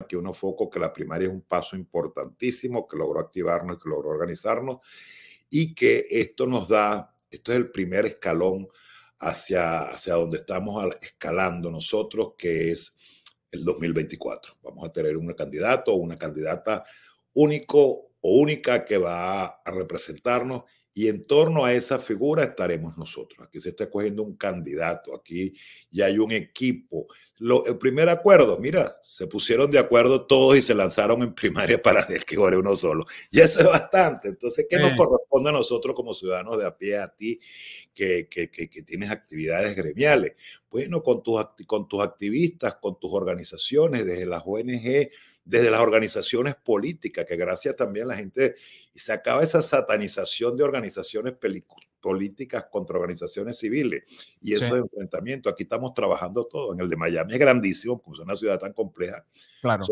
Aquí uno foco, que la primaria es un paso importantísimo, que logró activarnos y que logró organizarnos, y que esto nos da, esto es el primer escalón hacia, hacia donde estamos escalando nosotros, que es el 2024. Vamos a tener un candidato o una candidata único o única que va a representarnos y en torno a esa figura estaremos nosotros. Aquí se está escogiendo un candidato, aquí ya hay un equipo. el primer acuerdo, mira, se pusieron de acuerdo todos y se lanzaron en primaria para que gore uno solo. Y eso es bastante. Entonces, ¿qué nos corresponde a nosotros como ciudadanos de a pie, a ti, que, tienes actividades gremiales? Bueno, con tus, con tus activistas, con tus organizaciones, desde las ONG, desde las organizaciones políticas, que gracias también la gente, se acaba esa satanización de organizaciones organizaciones políticas contra organizaciones civiles. Y eso sí. enfrentamiento, aquí estamos trabajando todo. En el de Miami es grandísimo, porque es una ciudad tan compleja. Claro.